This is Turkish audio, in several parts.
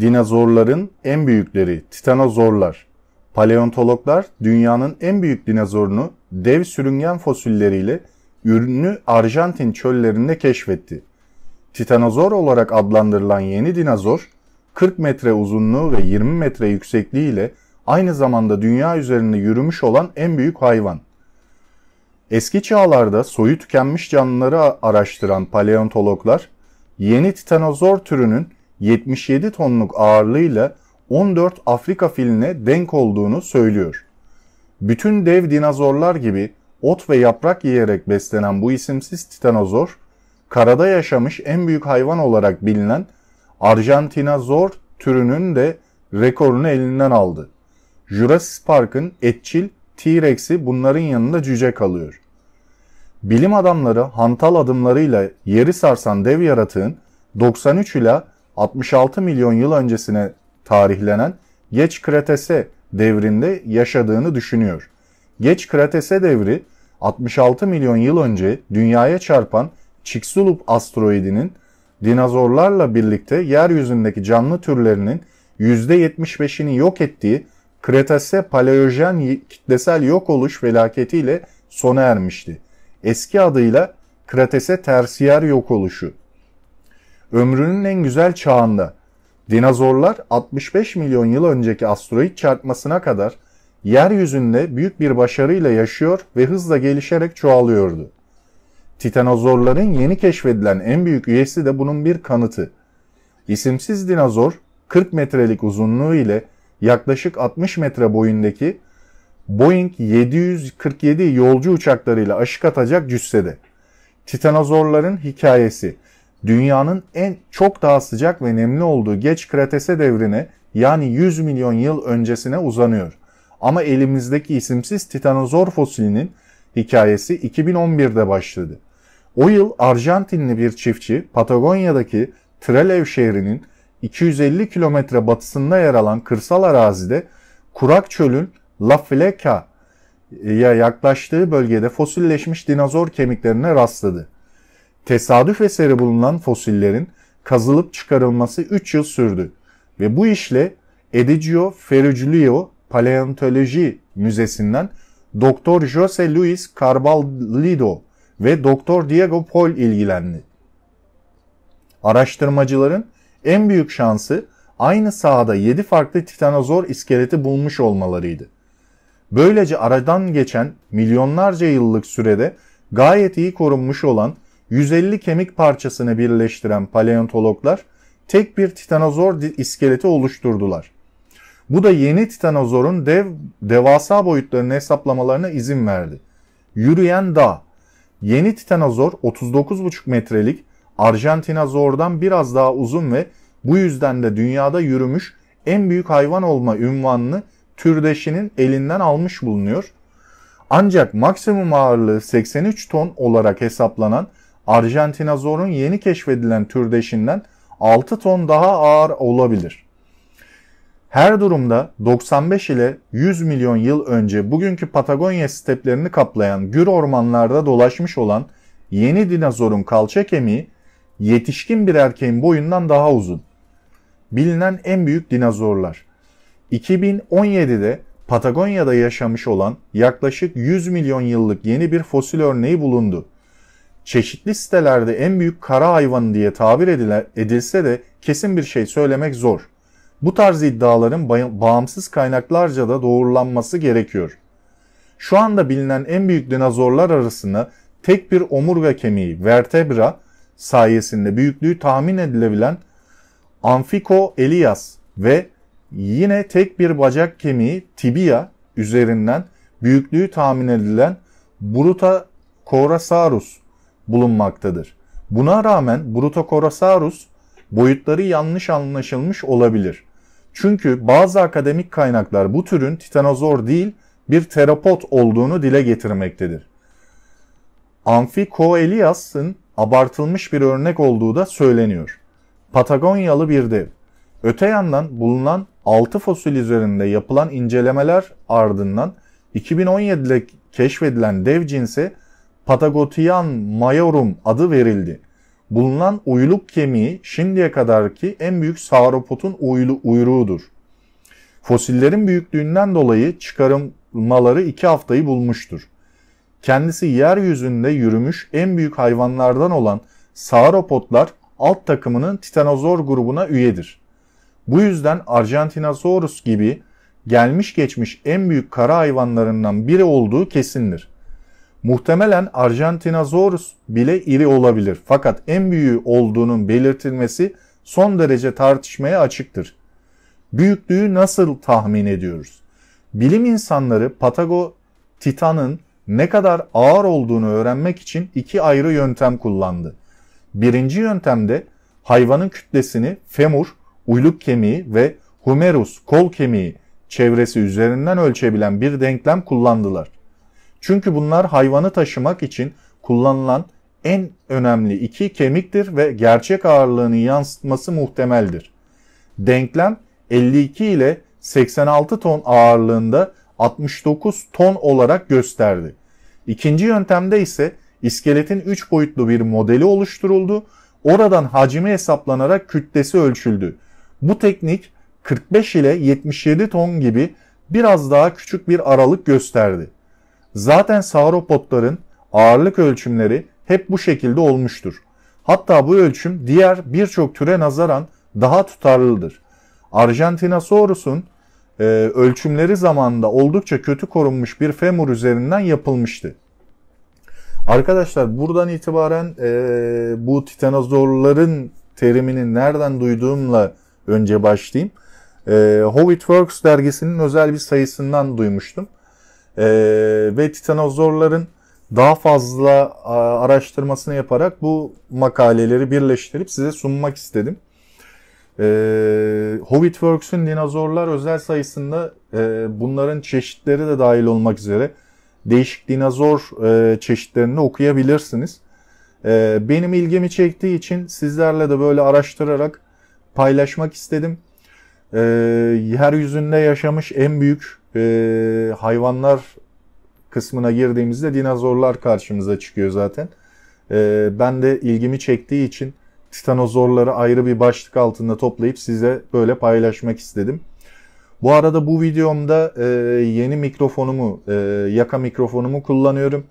dinozorların en büyükleri titanozorlar. Paleontologlar dünyanın en büyük dinozorunu dev sürüngen fosilleriyle ürünü Arjantin çöllerinde keşfetti. Titanozor olarak adlandırılan yeni dinozor 40 metre uzunluğu ve 20 metre yüksekliği ile aynı zamanda dünya üzerinde yürümüş olan en büyük hayvan. Eski çağlarda soyu tükenmiş canlıları araştıran paleontologlar yeni titanozor türünün 77 tonluk ağırlığıyla 14 Afrika filine denk olduğunu söylüyor. Bütün dev dinozorlar gibi ot ve yaprak yiyerek beslenen bu isimsiz titanozor, karada yaşamış en büyük hayvan olarak bilinen Arjantinazor türünün de rekorunu elinden aldı. Jurassic Park'ın etçil T-Rex'i bunların yanında cüce kalıyor. Bilim adamları hantal adımlarıyla yeri sarsan dev yaratığın 93 ila 66 milyon yıl öncesine tarihlenen Geç Kretese devrinde yaşadığını düşünüyor. Geç Kretese devri 66 milyon yıl önce dünyaya çarpan Çiksulup asteroidinin dinozorlarla birlikte yeryüzündeki canlı türlerinin %75'ini yok ettiği Kretase Paleojen kitlesel yok oluş felaketiyle sona ermişti. Eski adıyla Kretase tersiyer yok oluşu ömrünün en güzel çağında dinozorlar 65 milyon yıl önceki asteroid çarpmasına kadar yeryüzünde büyük bir başarıyla yaşıyor ve hızla gelişerek çoğalıyordu. Titanozorların yeni keşfedilen en büyük üyesi de bunun bir kanıtı. İsimsiz dinozor 40 metrelik uzunluğu ile yaklaşık 60 metre boyundaki Boeing 747 yolcu uçaklarıyla aşık atacak cüssede. Titanozorların hikayesi dünyanın en çok daha sıcak ve nemli olduğu geç kretese devrine yani 100 milyon yıl öncesine uzanıyor. Ama elimizdeki isimsiz titanozor fosilinin hikayesi 2011'de başladı. O yıl Arjantinli bir çiftçi Patagonya'daki Trelew şehrinin 250 kilometre batısında yer alan kırsal arazide kurak çölün La Fleca'ya yaklaştığı bölgede fosilleşmiş dinozor kemiklerine rastladı. Tesadüf eseri bulunan fosillerin kazılıp çıkarılması 3 yıl sürdü ve bu işle Edigio Ferruglio Paleontoloji Müzesi'nden Doktor Jose Luis Carballido ve Doktor Diego Pol ilgilendi. Araştırmacıların en büyük şansı aynı sahada 7 farklı titanozor iskeleti bulmuş olmalarıydı. Böylece aradan geçen milyonlarca yıllık sürede gayet iyi korunmuş olan 150 kemik parçasını birleştiren paleontologlar tek bir titanozor iskeleti oluşturdular. Bu da yeni titanozorun dev, devasa boyutlarını hesaplamalarına izin verdi. Yürüyen dağ. Yeni titanozor 39,5 metrelik Arjantinazor'dan biraz daha uzun ve bu yüzden de dünyada yürümüş en büyük hayvan olma ünvanını türdeşinin elinden almış bulunuyor. Ancak maksimum ağırlığı 83 ton olarak hesaplanan Arjantinazor'un yeni keşfedilen türdeşinden 6 ton daha ağır olabilir. Her durumda 95 ile 100 milyon yıl önce bugünkü Patagonya steplerini kaplayan gür ormanlarda dolaşmış olan yeni dinozorun kalça kemiği yetişkin bir erkeğin boyundan daha uzun. Bilinen en büyük dinozorlar. 2017'de Patagonya'da yaşamış olan yaklaşık 100 milyon yıllık yeni bir fosil örneği bulundu çeşitli sitelerde en büyük kara hayvanı diye tabir edile, edilse de kesin bir şey söylemek zor. Bu tarz iddiaların bağımsız kaynaklarca da doğrulanması gerekiyor. Şu anda bilinen en büyük dinozorlar arasında tek bir omurga kemiği, vertebra sayesinde büyüklüğü tahmin edilebilen Amphiko Elias ve yine tek bir bacak kemiği tibia üzerinden büyüklüğü tahmin edilen Bruta Corasaurus bulunmaktadır. Buna rağmen Brutokorosaurus boyutları yanlış anlaşılmış olabilir. Çünkü bazı akademik kaynaklar bu türün titanozor değil bir teropod olduğunu dile getirmektedir. Amphicoelias'ın abartılmış bir örnek olduğu da söyleniyor. Patagonyalı bir dev. Öte yandan bulunan 6 fosil üzerinde yapılan incelemeler ardından 2017'de keşfedilen dev cinsi Patagotian Maiorum adı verildi. Bulunan uyluk kemiği şimdiye kadarki en büyük sauropotun uylu, uyruğudur. Fosillerin büyüklüğünden dolayı çıkarımları iki haftayı bulmuştur. Kendisi yeryüzünde yürümüş en büyük hayvanlardan olan sauropotlar alt takımının titanozor grubuna üyedir. Bu yüzden Argentinosaurus gibi gelmiş geçmiş en büyük kara hayvanlarından biri olduğu kesindir. Muhtemelen Argentinosaurus bile iri olabilir fakat en büyüğü olduğunun belirtilmesi son derece tartışmaya açıktır. Büyüklüğü nasıl tahmin ediyoruz? Bilim insanları Patago Titan'ın ne kadar ağır olduğunu öğrenmek için iki ayrı yöntem kullandı. Birinci yöntemde hayvanın kütlesini femur, uyluk kemiği ve humerus kol kemiği çevresi üzerinden ölçebilen bir denklem kullandılar. Çünkü bunlar hayvanı taşımak için kullanılan en önemli iki kemiktir ve gerçek ağırlığını yansıtması muhtemeldir. Denklem 52 ile 86 ton ağırlığında 69 ton olarak gösterdi. İkinci yöntemde ise iskeletin 3 boyutlu bir modeli oluşturuldu. Oradan hacmi hesaplanarak kütlesi ölçüldü. Bu teknik 45 ile 77 ton gibi biraz daha küçük bir aralık gösterdi. Zaten sauropodların ağırlık ölçümleri hep bu şekilde olmuştur. Hatta bu ölçüm diğer birçok türe nazaran daha tutarlıdır. Argentinosaurus'un e, ölçümleri zamanında oldukça kötü korunmuş bir femur üzerinden yapılmıştı. Arkadaşlar buradan itibaren e, bu titanozorların terimini nereden duyduğumla önce başlayayım. E, How It Works dergisinin özel bir sayısından duymuştum e, ve titanozorların daha fazla araştırmasını yaparak bu makaleleri birleştirip size sunmak istedim. E, ee, Hobbitworks'ün dinozorlar özel sayısında e, bunların çeşitleri de dahil olmak üzere değişik dinozor e, çeşitlerini okuyabilirsiniz. E, benim ilgimi çektiği için sizlerle de böyle araştırarak paylaşmak istedim e, ee, yeryüzünde yaşamış en büyük e, hayvanlar kısmına girdiğimizde dinozorlar karşımıza çıkıyor zaten. E, ben de ilgimi çektiği için titanozorları ayrı bir başlık altında toplayıp size böyle paylaşmak istedim. Bu arada bu videomda e, yeni mikrofonumu, e, yaka mikrofonumu kullanıyorum.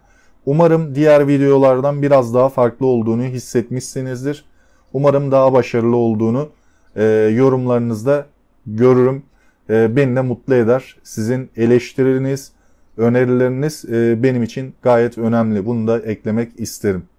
Umarım diğer videolardan biraz daha farklı olduğunu hissetmişsinizdir. Umarım daha başarılı olduğunu e, yorumlarınızda görürüm. E, beni de mutlu eder. Sizin eleştiriniz, önerileriniz e, benim için gayet önemli. Bunu da eklemek isterim.